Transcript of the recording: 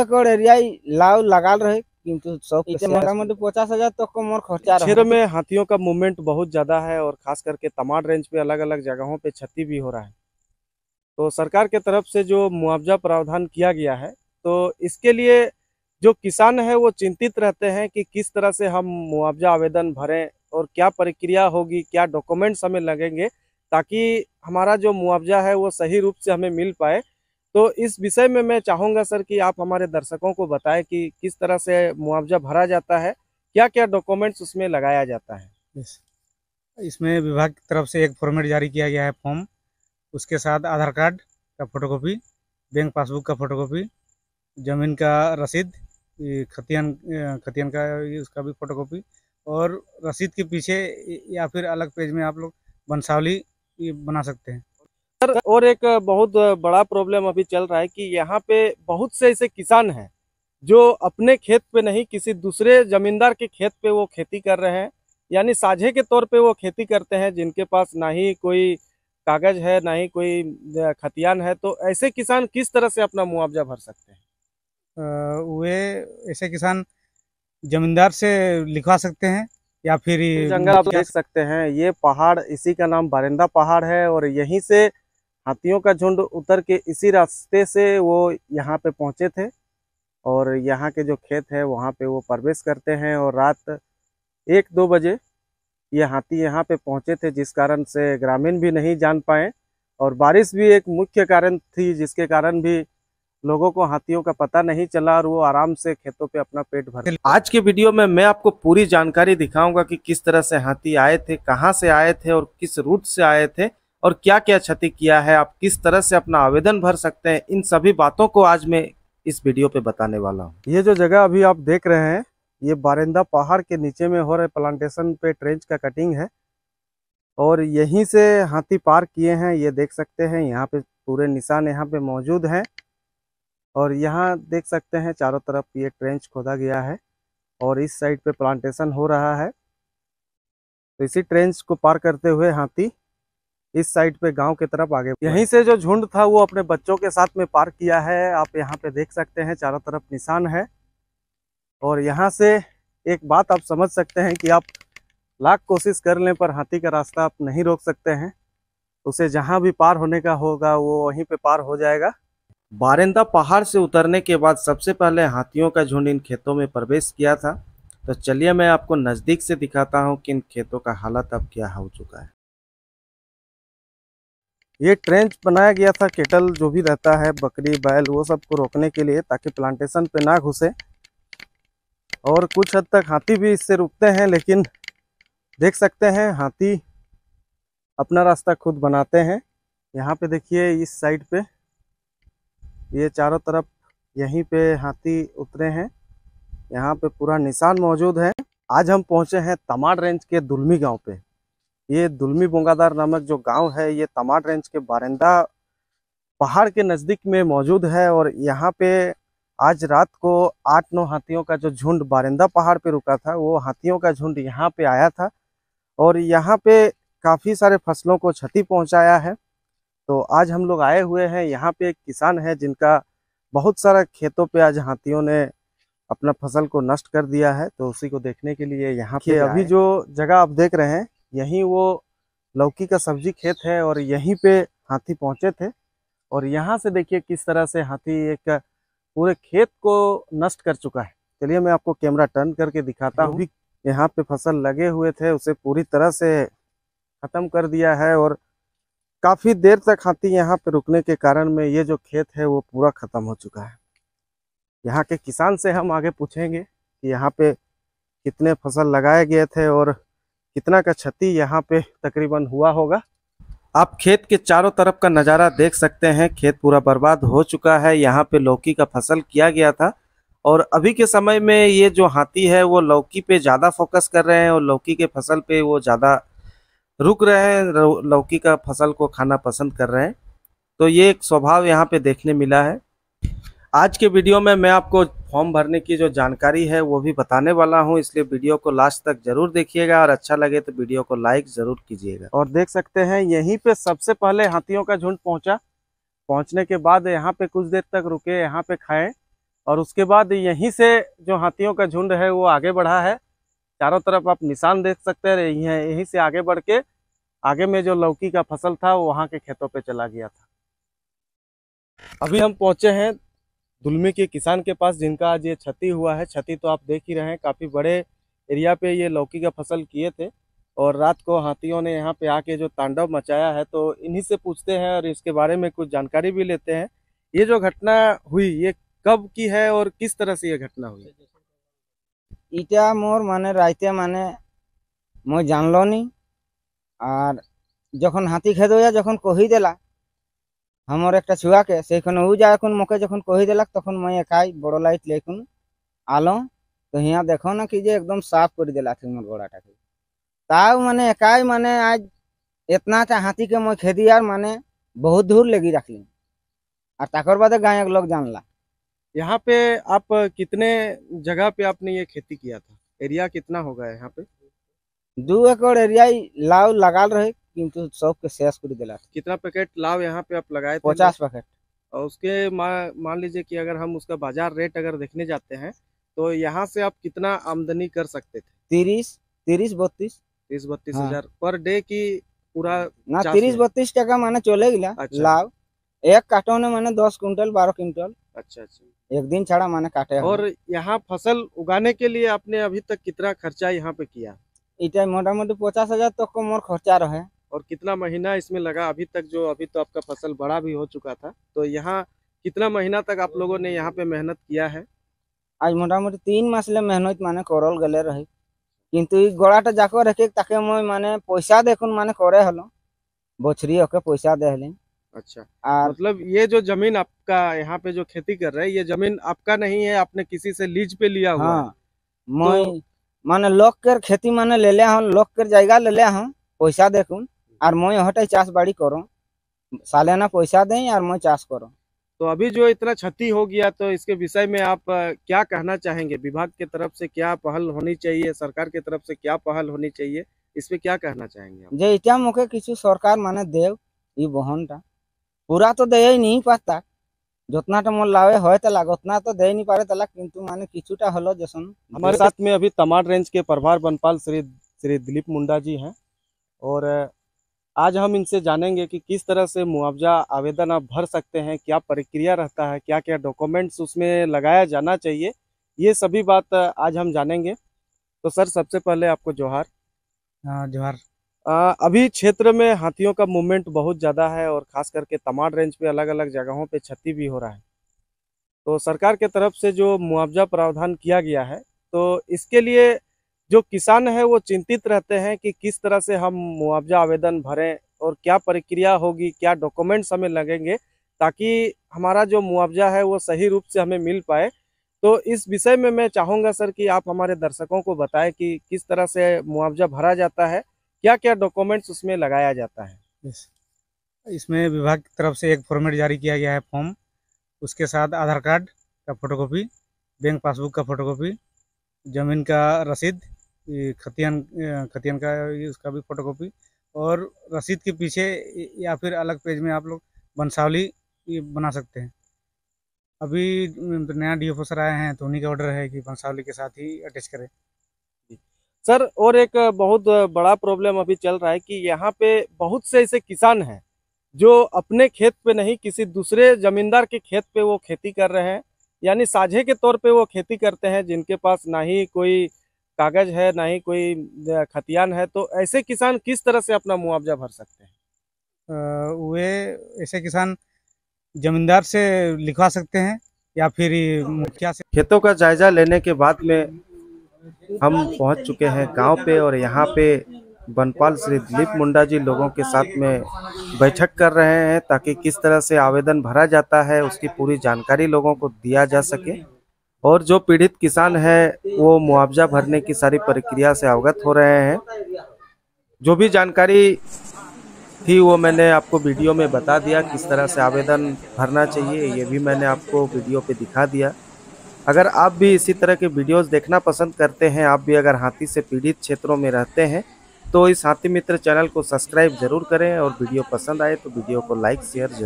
एकड़ एरिया लाव रहे किंतु मोटामोटी पचास हजार तक मोर खर्चा क्षेत्र में हाथियों का मूवमेंट बहुत ज्यादा है और खास करके तमाड़ रेंज पे अलग अलग जगहों पे क्षति भी हो रहा है तो सरकार के तरफ से जो मुआवजा प्रावधान किया गया है तो इसके लिए जो किसान है वो चिंतित रहते हैं कि किस तरह से हम मुआवजा आवेदन भरें और क्या प्रक्रिया होगी क्या डॉक्यूमेंट्स हमें लगेंगे ताकि हमारा जो मुआवजा है वो सही रूप से हमें मिल पाए तो इस विषय में मैं चाहूँगा सर कि आप हमारे दर्शकों को बताएं कि किस तरह से मुआवजा भरा जाता है क्या क्या डॉक्यूमेंट्स उसमें लगाया जाता है इसमें विभाग की तरफ से एक फॉर्मेट जारी किया गया है फॉर्म उसके साथ आधार कार्ड का फोटोकॉपी बैंक पासबुक का फोटोकॉपी ज़मीन का रसीद खतियान खतियान का उसका भी फोटोकॉपी और रसीद के पीछे या फिर अलग पेज में आप लोग बंसावली बना सकते हैं सर और एक बहुत बड़ा प्रॉब्लम अभी चल रहा है कि यहाँ पे बहुत से ऐसे किसान हैं जो अपने खेत पे नहीं किसी दूसरे जमींदार के खेत पे वो खेती कर रहे हैं यानी साझे के तौर पे वो खेती करते हैं जिनके पास ना ही कोई कागज है ना ही कोई खतियान है तो ऐसे किसान किस तरह से अपना मुआवजा भर सकते हैं वे ऐसे किसान जमींदार से लिखवा सकते हैं या फिर जंगल आप देख सकते हैं ये पहाड़ इसी का नाम बारिंदा पहाड़ है और यहीं से हाथियों का झुंड उतर के इसी रास्ते से वो यहाँ पे पहुँचे थे और यहाँ के जो खेत है वहाँ पे वो प्रवेश करते हैं और रात एक दो बजे ये हाथी यहाँ पे पहुँचे थे जिस कारण से ग्रामीण भी नहीं जान पाए और बारिश भी एक मुख्य कारण थी जिसके कारण भी लोगों को हाथियों का पता नहीं चला और वो आराम से खेतों पे अपना पेट भर आज के वीडियो में मैं आपको पूरी जानकारी दिखाऊंगा कि किस तरह से हाथी आए थे कहाँ से आए थे और किस रूट से आए थे और क्या क्या क्षति किया है आप किस तरह से अपना आवेदन भर सकते हैं इन सभी बातों को आज मैं इस वीडियो पे बताने वाला हूँ ये जो जगह अभी आप देख रहे हैं ये बारिंदा पहाड़ के नीचे में हो रहे प्लांटेशन पे ट्रेंच का कटिंग है और यहीं से हाथी पार किए हैं ये देख सकते हैं यहाँ पे पूरे निशान यहाँ पे मौजूद हैं और यहाँ देख सकते हैं चारों तरफ ये ट्रेंच खोदा गया है और इस साइड पे प्लांटेशन हो रहा है तो इसी ट्रेंच को पार करते हुए हाथी इस साइड पे गांव की तरफ आगे यहीं से जो झुंड था वो अपने बच्चों के साथ में पार्क किया है आप यहाँ पे देख सकते हैं चारों तरफ निशान है और यहाँ से एक बात आप समझ सकते हैं कि आप लाख कोशिश कर लें पर हाथी का रास्ता आप नहीं रोक सकते हैं उसे जहाँ भी पार होने का होगा वो वहीं पे पार हो जाएगा बारिंदा पहाड़ से उतरने के बाद सबसे पहले हाथियों का झुंड इन खेतों में प्रवेश किया था तो चलिए मैं आपको नज़दीक से दिखाता हूँ कि इन खेतों का हालत अब क्या हो चुका है ये ट्रेंच बनाया गया था केटल जो भी रहता है बकरी बैल वो सब को रोकने के लिए ताकि प्लांटेशन पे ना घुसे और कुछ हद तक हाथी भी इससे रुकते हैं लेकिन देख सकते हैं हाथी अपना रास्ता खुद बनाते हैं यहाँ पे देखिए इस साइड पे ये चारों तरफ यहीं पे हाथी उतरे हैं यहाँ पे पूरा निशान मौजूद है आज हम पहुँचे हैं तमाड़ रेंज के दुलमी गाँव पे ये दुलमी बोंगादार नामक जो गांव है ये तमाड रेंज के बारिंदा पहाड़ के नज़दीक में मौजूद है और यहाँ पे आज रात को आठ नौ हाथियों का जो झुंड बारिंदा पहाड़ पे रुका था वो हाथियों का झुंड यहाँ पे आया था और यहाँ पे काफ़ी सारे फसलों को क्षति पहुँचाया है तो आज हम लोग आए हुए हैं यहाँ पे एक किसान है जिनका बहुत सारा खेतों पे आज हाथियों ने अपना फसल को नष्ट कर दिया है तो उसी को देखने के लिए यहाँ पे अभी जो जगह आप देख रहे हैं यहीं वो लौकी का सब्जी खेत है और यहीं पे हाथी पहुंचे थे और यहाँ से देखिए किस तरह से हाथी एक पूरे खेत को नष्ट कर चुका है चलिए मैं आपको कैमरा टर्न करके दिखाता हूँ यहाँ पे फसल लगे हुए थे उसे पूरी तरह से ख़त्म कर दिया है और काफ़ी देर तक हाथी यहाँ पे रुकने के कारण में ये जो खेत है वो पूरा ख़त्म हो चुका है यहाँ के किसान से हम आगे पूछेंगे कि यहाँ पे कितने फसल लगाए गए थे और इतना का क्षति यहाँ पे तकरीबन हुआ होगा आप खेत के चारों तरफ का नज़ारा देख सकते हैं खेत पूरा बर्बाद हो चुका है यहाँ पे लौकी का फसल किया गया था और अभी के समय में ये जो हाथी है वो लौकी पे ज़्यादा फोकस कर रहे हैं और लौकी के फसल पे वो ज़्यादा रुक रहे हैं लौकी का फसल को खाना पसंद कर रहे हैं तो ये एक स्वभाव यहाँ पे देखने मिला है आज के वीडियो में मैं आपको फॉर्म भरने की जो जानकारी है वो भी बताने वाला हूं इसलिए वीडियो को लास्ट तक जरूर देखिएगा और अच्छा लगे तो वीडियो को लाइक जरूर कीजिएगा और देख सकते हैं यहीं पे सबसे पहले हाथियों का झुंड पहुंचा पहुंचने के बाद यहाँ पे कुछ देर तक रुके यहाँ पे खाए और उसके बाद यहीं से जो हाथियों का झुंड है वो आगे बढ़ा है चारों तरफ आप निशान देख सकते हैं यहीं से आगे बढ़ के आगे में जो लौकी का फसल था वो वहाँ के खेतों पर चला गया था अभी हम पहुंचे हैं दुलमी के किसान के पास जिनका आज ये क्षति हुआ है क्षति तो आप देख ही रहे हैं काफ़ी बड़े एरिया पे ये लौकी का फसल किए थे और रात को हाथियों ने यहाँ पे आके जो तांडव मचाया है तो इन्हीं से पूछते हैं और इसके बारे में कुछ जानकारी भी लेते हैं ये जो घटना हुई ये कब की है और किस तरह से ये घटना हुई इटा मोर माने रायते माने जान মই জানলনি আর যখন হাতি খেদোয়া जखन কহি देला हमार छुआ के से मके जो कही दिल तक मुई एक बड़ लाइट लेकिन आलो तो हिया देखो ना कि एकदम साफ कर दिल थी मोर गोड़ा मैंने एक मानने आज इतना चा हाथी के मैं खेदी आर मानने बहुत दूर लगी रख ली और तकर बाद गाँव के लोग जान ला यहाँ पे आप कितने जगह पे आपने ये खेती किया था एरिया कितना होगा यहाँ पे दो एकड़ एरिया लाव लगा रहे सौ के शेष कर दिला कितना पैकेट लाभ यहाँ पे आप लगाए पचास पैकेट और उसके मान लीजिए कि अगर हम उसका बाजार रेट अगर देखने जाते हैं तो यहाँ से आप कितना आमदनी कर सकते थे तीस तीस बत्तीस तीस बत्तीस हाँ। हजार पर डे की पूरा ना तीस बत्तीस टका माना चले गला अच्छा। लाभ एक ने माना दस क्विंटल बारह क्विंटल अच्छा अच्छा एक दिन छाड़ा माना काटे और यहाँ फसल उगाने के लिए आपने अभी तक कितना खर्चा यहाँ पे किया इतना मोटा मोटी पचास हजार तक तो को मोर खर्चा रहे और कितना महीना इसमें लगा अभी तक जो अभी तो आपका फसल बड़ा भी हो चुका था तो यहाँ कितना महीना तक आप लोगों ने यहाँ पे मेहनत किया है आज मोटा मोटी तीन मास मेहनत माने करल गले रही किंतु गोड़ाटा जाको रखे ताके मैं माने पैसा देखुन माने करे हलो बछरी होके पैसा दे हले अच्छा और मतलब ये जो जमीन आपका यहाँ पे जो खेती कर रहे हैं ये जमीन आपका नहीं है आपने किसी से लीज पे लिया हुआ हाँ, मैं तो... माने लोक कर खेती माने ले लिया हूँ लोक कर जगह ले लिया हूँ पैसा देखून আর মই ওটাই চাষবাड़ी करो सालाना पैसा दे और मुई चाष करूँ तो अभी जो इतना क्षति हो गया तो इसके विषय में आप क्या कहना चाहेंगे विभाग के तरफ से क्या पहल होनी चाहिए सरकार के तरफ से क्या पहल होनी चाहिए इस क्या कहना चाहेंगे जे इतना मुखे किसी सरकार माने देव ये बहन टा पूरा तो दे ही नहीं पाता जितना तो मोल लावे होए तला उतना तो दे नहीं पा तला किंतु माने किचुटा हलो जसन हमारे साथ में अभी तमाड़ रेंज के प्रभार बनपाल श्री श्री दिलीप मुंडा जी हैं और आज हम इनसे जानेंगे कि किस तरह से मुआवजा आवेदन आप भर सकते हैं क्या प्रक्रिया रहता है क्या क्या डॉक्यूमेंट्स उसमें लगाया जाना चाहिए ये सभी बात आज हम जानेंगे तो सर सबसे पहले आपको जोहार जोहार अभी क्षेत्र में हाथियों का मूवमेंट बहुत ज़्यादा है और ख़ास करके तमाड़ रेंज पे अलग अलग जगहों पे क्षति भी हो रहा है तो सरकार के तरफ से जो मुआवजा प्रावधान किया गया है तो इसके लिए जो किसान है वो चिंतित रहते हैं कि किस तरह से हम मुआवजा आवेदन भरें और क्या प्रक्रिया होगी क्या डॉक्यूमेंट्स हमें लगेंगे ताकि हमारा जो मुआवजा है वो सही रूप से हमें मिल पाए तो इस विषय में मैं चाहूँगा सर कि आप हमारे दर्शकों को बताएं कि किस तरह से मुआवजा भरा जाता है क्या क्या डॉक्यूमेंट्स उसमें लगाया जाता है इसमें विभाग की तरफ से एक फॉर्मेट जारी किया गया है फॉर्म उसके साथ आधार कार्ड का फोटोकॉपी बैंक पासबुक का फोटोकॉपी ज़मीन का रसीद खतियान खतियान का उसका भी फोटो कॉपी और रसीद के पीछे या फिर अलग पेज में आप लोग वंशावली बना सकते हैं अभी नया डी एफ सर आए हैं तो उन्हीं का ऑर्डर है कि वंशावली के साथ ही अटैच करें सर और एक बहुत बड़ा प्रॉब्लम अभी चल रहा है कि यहाँ पे बहुत से ऐसे किसान हैं जो अपने खेत पे नहीं किसी दूसरे जमींदार के खेत पे वो खेती कर रहे हैं यानी साझे के तौर पे वो खेती करते हैं जिनके पास ना ही कोई कागज है ना ही कोई खतियान है तो ऐसे किसान किस तरह से अपना मुआवजा भर सकते हैं वे ऐसे किसान जमींदार से लिखवा सकते हैं या फिर मुखिया से खेतों का जायजा लेने के बाद में हम पहुंच चुके हैं गांव पे और यहाँ पे बनपाल श्री दिलीप मुंडा जी लोगों के साथ में बैठक कर रहे हैं ताकि किस तरह से आवेदन भरा जाता है उसकी पूरी जानकारी लोगों को दिया जा सके और जो पीड़ित किसान है वो मुआवजा भरने की सारी प्रक्रिया से अवगत हो रहे हैं जो भी जानकारी थी वो मैंने आपको वीडियो में बता दिया किस तरह से आवेदन भरना चाहिए ये भी मैंने आपको वीडियो पे दिखा दिया अगर आप भी इसी तरह के वीडियोस देखना पसंद करते हैं आप भी अगर हाथी से पीड़ित क्षेत्रों में रहते हैं तो इस हाथी मित्र चैनल को सब्सक्राइब जरूर करें और वीडियो पसंद आए तो वीडियो को लाइक शेयर जरूर